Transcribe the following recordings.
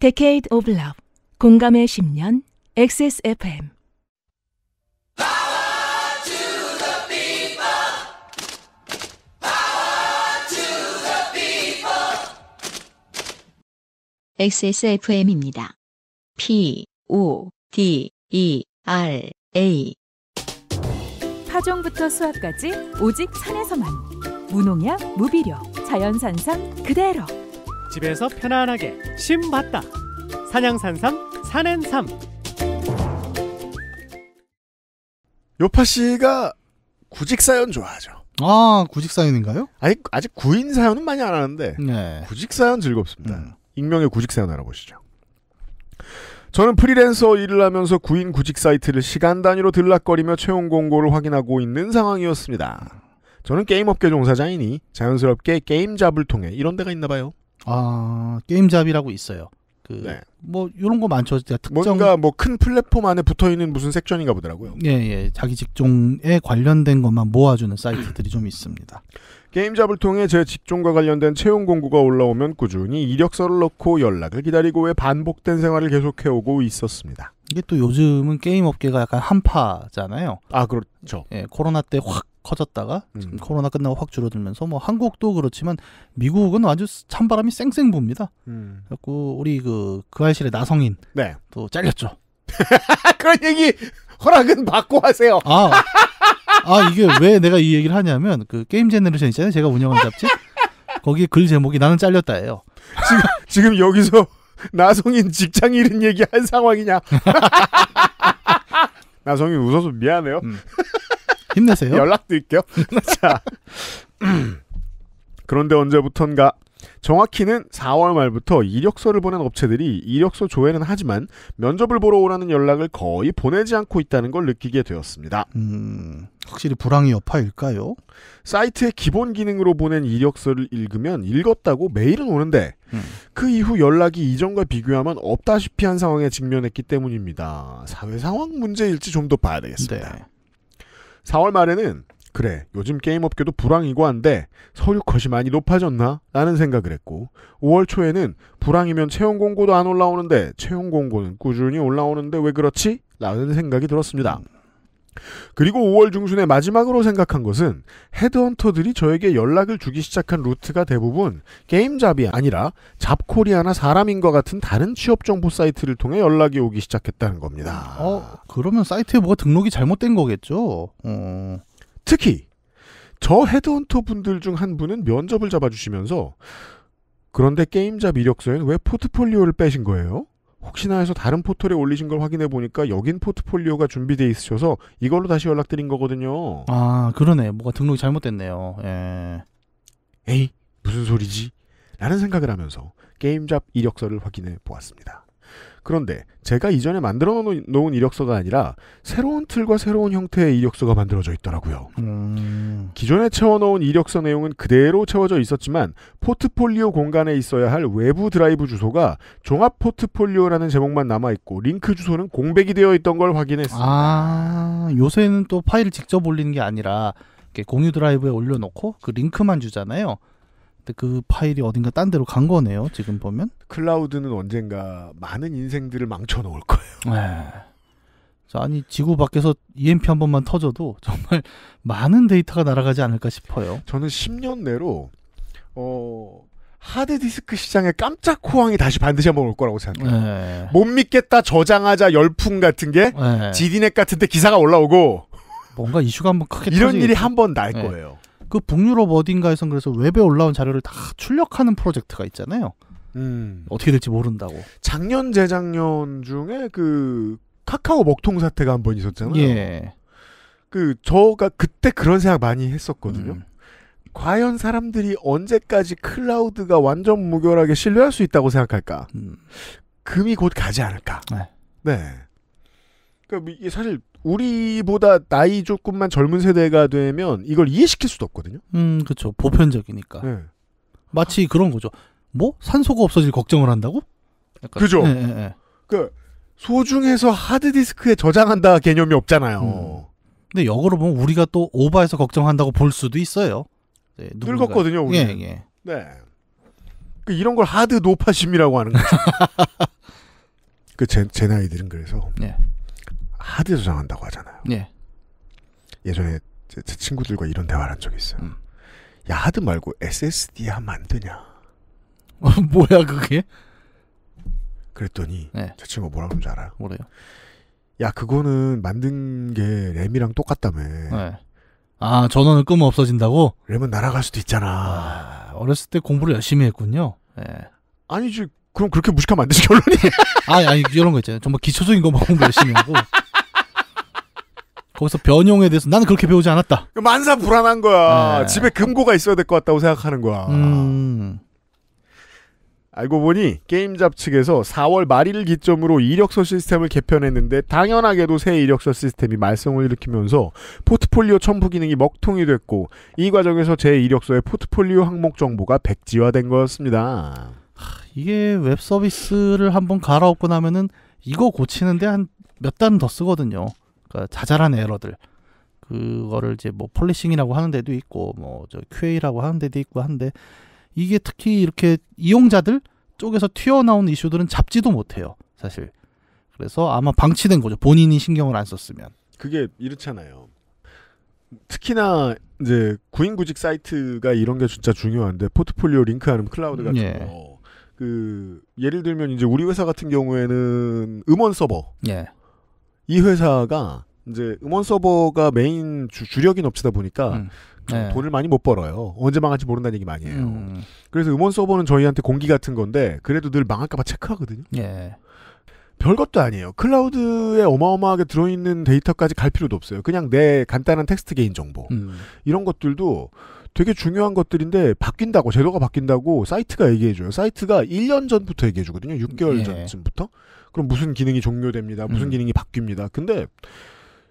Decade of Love 공감의 10년 XSFM XSFM입니다. P O D E R A 파종부터 수확까지 오직 산에서만 무농약 무비료 자연산상 그대로 집에서 편안하게 쉼 받다 산양산삼 산엔삼 요파 씨가 구직 사연 좋아하죠. 아 구직 사연인가요? 아직 아직 구인 사연은 많이 안 하는데 네. 구직 사연 즐겁습니다. 음. 익명의 구직 사연 알아보시죠. 저는 프리랜서 일을 하면서 구인 구직 사이트를 시간 단위로 들락거리며 채용 공고를 확인하고 있는 상황이었습니다. 저는 게임업계 종사자이니 자연스럽게 게임 잡을 통해 이런 데가 있나 봐요. 아 게임 잡이라고 있어요. 그뭐 네. 이런 뭐 거 많죠. 특정 뭔가 뭐 큰 플랫폼 안에 붙어 있는 무슨 섹션인가 보더라고요. 예, 예. 자기 직종에 관련된 것만 모아주는 사이트들이 좀 있습니다. 게임잡을 통해 제 직종과 관련된 채용 공고가 올라오면 꾸준히 이력서를 넣고 연락을 기다리고 왜 반복된 생활을 계속해오고 있었습니다. 이게 또 요즘은 게임 업계가 약간 한파잖아요. 아 그렇죠. 예, 코로나 때 확 커졌다가 음. 코로나 끝나고 확 줄어들면서 뭐 한국도 그렇지만 미국은 아주 찬바람이 쌩쌩 붑니다. 음. 그래고 우리 그그 그실의 나성인 네. 또 잘렸죠. 그런 얘기 허락은 받고 하세요. 아. 아 이게 왜 내가 이 얘기를 하냐면 그 게임 제너레이션 있잖아요. 제가 운영하는 잡지. 거기 글 제목이 나는 잘렸다예요. 지금, 지금 여기서 나성인 직장 잃은 얘기 한 상황이냐? 나성인 웃어서 미안해요. 음. 힘내세요. 연락드릴게요. 자. 그런데 언제부턴가 정확히는 4월 말부터 이력서를 보낸 업체들이 이력서 조회는 하지만 면접을 보러 오라는 연락을 거의 보내지 않고 있다는 걸 느끼게 되었습니다. 음, 확실히 불황의 여파일까요? 사이트의 기본 기능으로 보낸 이력서를 읽으면 읽었다고 메일은 오는데 음. 그 이후 연락이 이전과 비교하면 없다시피 한 상황에 직면했기 때문입니다. 사회 상황 문제일지 좀 더 봐야 되겠습니다. 네. 4월 말에는 그래, 요즘 게임 업계도 불황이고 한데 서류 컷이 많이 높아졌나? 라는 생각을 했고 5월 초에는 불황이면 채용 공고도 안 올라오는데 채용 공고는 꾸준히 올라오는데 왜 그렇지? 라는 생각이 들었습니다. 그리고 5월 중순에 마지막으로 생각한 것은 헤드헌터들이 저에게 연락을 주기 시작한 루트가 대부분 게임 잡이 아니라 잡코리아나 사람인과 같은 다른 취업 정보 사이트를 통해 연락이 오기 시작했다는 겁니다. 어, 그러면 사이트에 뭐가 등록이 잘못된 거겠죠? 어. 특히 저 헤드헌터 분들 중 한 분은 면접을 잡아주시면서 그런데 게임자 이력서엔 왜 포트폴리오를 빼신 거예요? 혹시나 해서 다른 포털에 올리신 걸 확인해 보니까 여긴 포트폴리오가 준비돼 있으셔서 이걸로 다시 연락드린 거거든요. 아 그러네. 뭐가 등록이 잘못됐네요. 예. 에이 무슨 소리지? 라는 생각을 하면서 게임 잡 이력서를 확인해 보았습니다. 그런데 제가 이전에 만들어 놓은 이력서가 아니라 새로운 틀과 새로운 형태의 이력서가 만들어져 있더라고요. 음... 기존에 채워놓은 이력서 내용은 그대로 채워져 있었지만 포트폴리오 공간에 있어야 할 외부 드라이브 주소가 종합 포트폴리오라는 제목만 남아있고 링크 주소는 공백이 되어 있던 걸 확인했습니다. 아, 요새는 또 파일을 직접 올리는 게 아니라 공유 드라이브에 올려놓고 그 링크만 주잖아요. 그 파일이 어딘가 딴 데로 간 거네요. 지금 보면 클라우드는 언젠가 많은 인생들을 망쳐 놓을 거예요. 네. 아니 지구 밖에서 EMP 한 번만 터져도 정말 많은 데이터가 날아가지 않을까 싶어요. 저는 10년 내로 어 하드 디스크 시장에 깜짝 호황이 다시 반드시 한번 올 거라고 생각해요. 네. 못 믿겠다 저장하자 열풍 같은 게 네. 지디넷 같은 데 기사가 올라오고 뭔가 이슈가 한번 크게 이런 터지겠죠. 일이 한 번날 네. 거예요. 그 북유럽 어딘가에선 그래서 웹에 올라온 자료를 다 출력하는 프로젝트가 있잖아요. 음. 어떻게 될지 모른다고. 작년 재작년 중에 그 카카오 먹통 사태가 한 번 있었잖아요. 예. 그 저가 그때 그런 생각 많이 했었거든요. 음. 과연 사람들이 언제까지 클라우드가 완전 무결하게 신뢰할 수 있다고 생각할까? 음. 금이 곧 가지 않을까? 네. 네. 그러니까 뭐 이게 사실 우리보다 나이 조금만 젊은 세대가 되면 이걸 이해시킬 수도 없거든요. 음, 그렇죠. 보편적이니까. 네. 마치 그런 거죠. 뭐 산소가 없어질 걱정을 한다고? 약간. 그죠. 네, 네, 그 소중해서 하드디스크에 저장한다 개념이 없잖아요. 음. 근데 역으로 보면 우리가 또 오버해서 걱정한다고 볼 수도 있어요. 네, 늙었거든요, 우리. 예, 예. 네. 그 이런 걸 하드 노파심이라고 하는 거죠. 그제 제 나이들은 그래서. 네. 하드 저장한다고 하잖아요. 예. 예전에 제, 제 친구들과 이런 대화를 한 적이 있어요. 음. 야 하드 말고 SSD 하면 안 되냐? 어, 뭐야 그게? 그랬더니 네. 제 친구가 뭐라 그런 줄 알아요? 뭐래요? 야 그거는 만든 게 램이랑 똑같다며. 네. 아 전원을 끄면 없어진다고? 램은 날아갈 수도 있잖아. 아, 어렸을 때 공부를 열심히 했군요. 네. 아니지 그럼 그렇게 무식하면 안 되지 결론이. 아니 아니 이런 거 있잖아요. 정말 기초적인 거만 공부 열심히 하고 거기서 변형에 대해서 나는 그렇게 배우지 않았다. 그 만사 불안한 거야. 네. 집에 금고가 있어야 될 것 같다고 생각하는 거야. 음. 알고 보니 게임 잡측에서 4월 말일 기점으로 이력서 시스템을 개편했는데 당연하게도 새 이력서 시스템이 말썽을 일으키면서 포트폴리오 첨부 기능이 먹통이 됐고 이 과정에서 제 이력서의 포트폴리오 항목 정보가 백지화된 거였습니다. 이게 웹 서비스를 한번 갈아엎고 나면은 이거 고치는데 한몇단더 쓰거든요. 그러니까 자잘한 에러들 그거를 이제 뭐 폴리싱이라고 하는 데도 있고 뭐 저 QA라고 하는 데도 있고 한데 이게 특히 이렇게 이용자들 쪽에서 튀어나온 이슈들은 잡지도 못해요 사실 그래서 아마 방치된 거죠 본인이 신경을 안 썼으면 그게 이렇잖아요 특히나 이제 구인구직 사이트가 이런 게 진짜 중요한데 포트폴리오 링크하는 클라우드 같은 예. 거. 그 예를 들면 이제 우리 회사 같은 경우에는 음원 서버 예. 이 회사가 이제 음원 서버가 메인 주, 주력이넘치다 보니까 음. 그 네. 돈을 많이 못 벌어요. 언제 망할지 모른다는 얘기 많이 해요. 음. 그래서 음원 서버는 저희한테 공기 같은 건데 그래도 늘 망할까봐 체크하거든요. 예. 별것도 아니에요. 클라우드에 어마어마하게 들어있는 데이터까지 갈 필요도 없어요. 그냥 내 간단한 텍스트 개인 정보 음. 이런 것들도 되게 중요한 것들인데 바뀐다고 제도가 바뀐다고 사이트가 얘기해줘요. 사이트가 1년 전부터 얘기해주거든요. 6개월 예. 전쯤부터. 그럼 무슨 기능이 종료됩니다. 무슨 음. 기능이 바뀝니다. 근데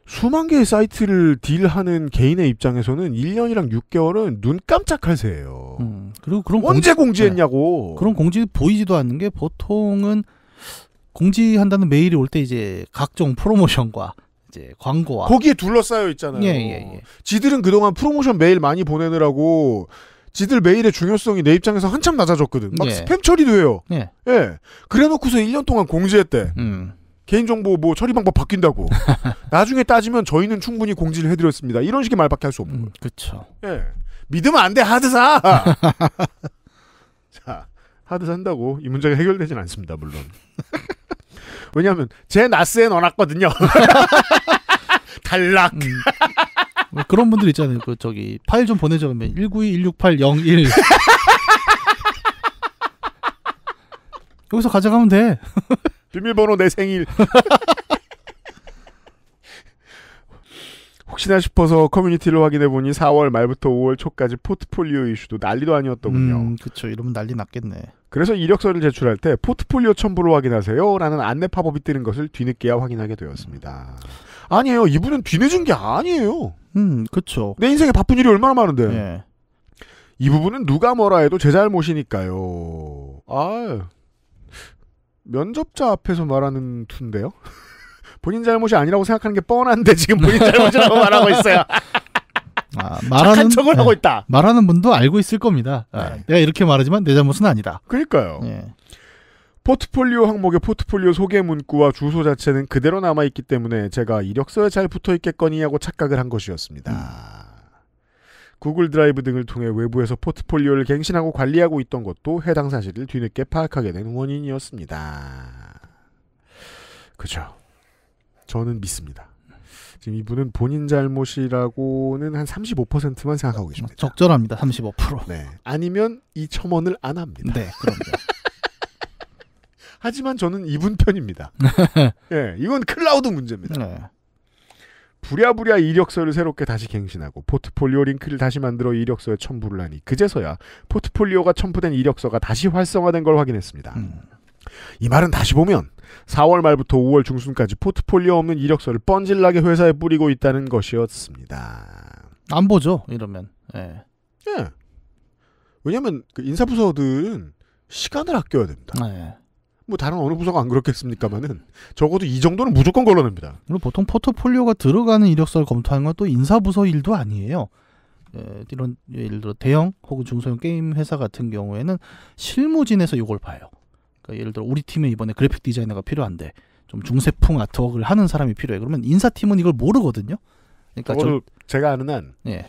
수만 개의 사이트를 딜하는 개인의 입장에서는 1년이랑 6개월은 눈 깜짝할 새예요. 음. 그리고 그런 언제 공지, 했냐고 네. 그런 공지 보이지도 않는 게 보통은 공지한다는 메일이 올 때 이제 각종 프로모션과 이제 광고와 거기에 둘러싸여 있잖아요. 예, 예, 예. 지들은 그동안 프로모션 메일 많이 보내느라고 지들 메일의 중요성이 내 입장에서 한참 낮아졌거든. 막 예. 스팸 처리도 해요. 예. 예. 그래놓고서 1년 동안 공지했대. 음. 개인정보 뭐 처리 방법 바뀐다고. 나중에 따지면 저희는 충분히 공지를 해드렸습니다. 이런 식의 말밖에 할 수 없는 음, 거예요. 그렇죠. 예. 믿으면 안 돼 하드사. 자하드사한다고이 문제가 해결되진 않습니다. 물론. 왜냐하면 제 나스에 넣어놨거든요. 탈락. 음, 뭐 그런 분들 있잖아요. 그 저기 파일 좀 보내줘 그러면 1 9 2 1 6 8 0 1 여기서 가져가면 돼. 비밀번호 내 생일. 혹시나 싶어서 커뮤니티를 확인해 보니 4월 말부터 5월 초까지 포트폴리오 이슈도 난리도 아니었더군요. 음, 그렇죠. 이러면 난리 났겠네. 그래서 이력서를 제출할 때 포트폴리오 첨부를 확인하세요라는 안내 팝업이 뜨는 것을 뒤늦게야 확인하게 되었습니다. 아니에요. 이분은 뒤늦은 게 아니에요. 음, 그렇죠. 내 인생에 바쁜 일이 얼마나 많은데. 예. 이 부분은 누가 뭐라 해도 제 잘못이니까요. 아, 면접자 앞에서 말하는 툰데요. 본인 잘못이 아니라고 생각하는 게 뻔한데 지금 본인 잘못이라고 말하고 있어요. 아, 말하는 척을 네, 하고 있다. 말하는 분도 알고 있을 겁니다. 아, 네. 아, 내가 이렇게 말하지만 내 잘못은 아니다. 그러니까요. 네. 포트폴리오 항목의 포트폴리오 소개 문구와 주소 자체는 그대로 남아 있기 때문에 제가 이력서에 잘 붙어 있겠거니 하고 착각을 한 것이었습니다. 음. 구글 드라이브 등을 통해 외부에서 포트폴리오를 갱신하고 관리하고 있던 것도 해당 사실을 뒤늦게 파악하게 된 원인이었습니다. 그죠. 저는 믿습니다. 지금 이분은 본인 잘못이라고는 한 35%만 생각하고 계십니다. 음, 적절합니다. 35%. 네. 아니면 이 첨언을 안 합니다. 네, 그럼요. 하지만 저는 이분 편입니다. 예, 이건 클라우드 문제입니다. 네. 부랴부랴 이력서를 새롭게 다시 갱신하고 포트폴리오 링크를 다시 만들어 이력서에 첨부를 하니 그제서야 포트폴리오가 첨부된 이력서가 다시 활성화된 걸 확인했습니다. 음. 이 말은 다시 보면 4월 말부터 5월 중순까지 포트폴리오 없는 이력서를 뻔질나게 회사에 뿌리고 있다는 것이었습니다. 안 보죠 이러면. 예. 예. 왜냐하면 그 인사부서들은 시간을 아껴야 됩니다. 예. 뭐 다른 어느 부서가 안 그렇겠습니까만은 적어도 이 정도는 무조건 걸러냅니다. 보통 포트폴리오가 들어가는 이력서를 검토하는 건 또 인사부서 일도 아니에요. 예, 이런 예를 들어 대형 혹은 중소형 게임 회사 같은 경우에는 실무진에서 이걸 봐요. 그러니까 예를 들어 우리 팀에 이번에 그래픽 디자이너가 필요한데 좀 중세풍 아트웍을 하는 사람이 필요해. 그러면 인사팀은 이걸 모르거든요. 그러니까 저, 제가 아는 한 예.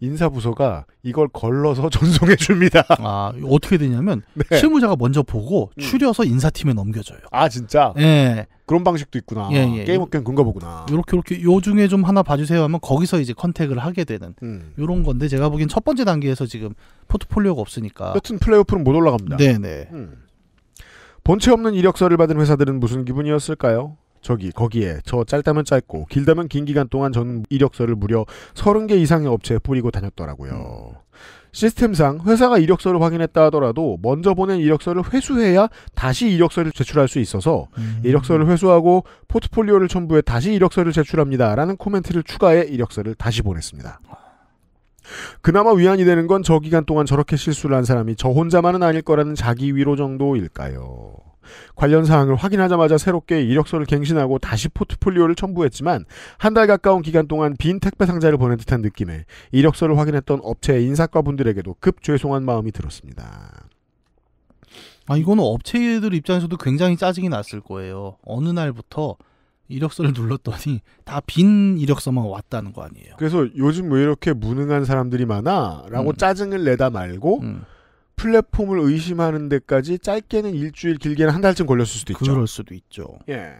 인사 부서가 이걸 걸러서 전송해 줍니다. 아 어떻게 되냐면 네. 실무자가 먼저 보고 음. 추려서 음. 인사팀에 넘겨줘요. 아 진짜? 예. 그런 방식도 있구나. 예, 예. 게임 업계는 그가 런 보구나. 요렇게 요렇게 요 중에 좀 하나 봐주세요 하면 거기서 이제 컨택을 하게 되는 음. 요런 건데 제가 보기엔 첫 번째 단계에서 지금 포트폴리오가 없으니까. 여튼 플레이오프는 못 올라갑니다. 네네. 음. 본체 없는 이력서를 받은 회사들은 무슨 기분이었을까요? 저기 거기에 저 짧다면 짧고 길다면 긴 기간 동안 전 이력서를 무려 30개 이상의 업체에 뿌리고 다녔더라고요. 시스템상 회사가 이력서를 확인했다 하더라도 먼저 보낸 이력서를 회수해야 다시 이력서를 제출할 수 있어서 음. 이력서를 회수하고 포트폴리오를 첨부해 다시 이력서를 제출합니다라는 코멘트를 추가해 이력서를 다시 보냈습니다. 아. 그나마 위안이 되는 건 저 기간 동안 저렇게 실수를 한 사람이 저 혼자만은 아닐 거라는 자기 위로 정도일까요? 관련 사항을 확인하자마자 새롭게 이력서를 갱신하고 다시 포트폴리오를 첨부했지만 한 달 가까운 기간 동안 빈 택배 상자를 보낸 듯한 느낌에 이력서를 확인했던 업체 의 인사과 분들에게도 급 죄송한 마음이 들었습니다. 아 이거는 업체들 입장에서도 굉장히 짜증이 났을 거예요. 어느 날부터 이력서를 눌렀더니 다 빈 이력서만 왔다는 거 아니에요. 그래서 요즘 왜 이렇게 무능한 사람들이 많아? 라고 음. 짜증을 내다 말고 음. 플랫폼을 의심하는 데까지 짧게는 일주일, 길게는 한 달쯤 걸렸을 수도 있죠. 그럴 수도 있죠. 예.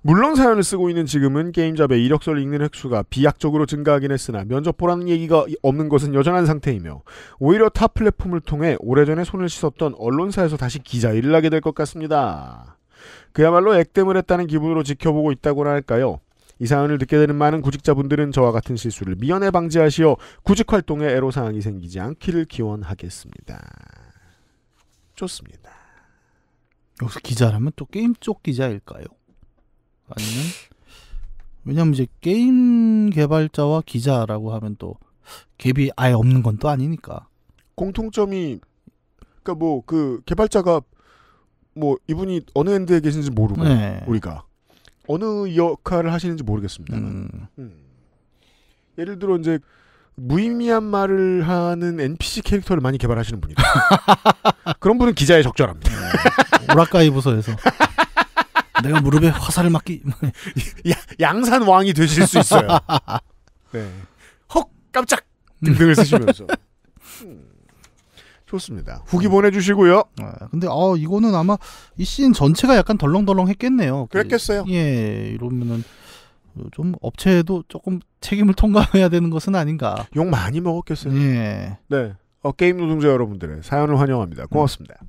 물론 사연을 쓰고 있는 지금은 게임잡의 이력서를 읽는 횟수가 비약적으로 증가하긴 했으나 면접 보라는 얘기가 없는 것은 여전한 상태이며 오히려 타 플랫폼을 통해 오래전에 손을 씻었던 언론사에서 다시 기자 일을 하게 될 것 같습니다. 그야말로 액땜을 했다는 기분으로 지켜보고 있다고나 할까요? 이 사연을 듣게 되는 많은 구직자분들은 저와 같은 실수를 미연에 방지하시어 구직 활동에 애로 사항이 생기지 않기를 기원하겠습니다. 좋습니다. 여기서 기자라면 또 게임 쪽 기자일까요? 아니면 왜냐면 이제 게임 개발자와 기자라고 하면 또 갭이 아예 없는 건 또 아니니까. 공통점이 그러니까 뭐 그 개발자가 뭐 이분이 어느 엔드에 계신지 모르고 네. 우리가 어느 역할을 하시는지 모르겠습니다. 음. 음. 예를 들어 이제 무의미한 말을 하는 NPC 캐릭터를 많이 개발하시는 분이다. 그런 분은 기자에 적절합니다. 음. 오락가이 부서에서 내가 무릎에 화살을 맞기 양산 왕이 되실 수 있어요. 네. 헉 깜짝 등등을 음. 쓰시면서 좋습니다. 후기 보내주시고요. 아, 근데 어 이거는 아마 이씬 전체가 약간 덜렁덜렁했겠네요. 그 그랬겠어요. 예, 이러면은 좀 업체에도 조금 책임을 통감해야 되는 것은 아닌가. 욕 많이 먹었겠어요. 예. 네. 어, 게임 노동자 여러분들의 사연을 환영합니다. 고맙습니다. 음.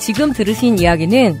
지금 들으신 이야기는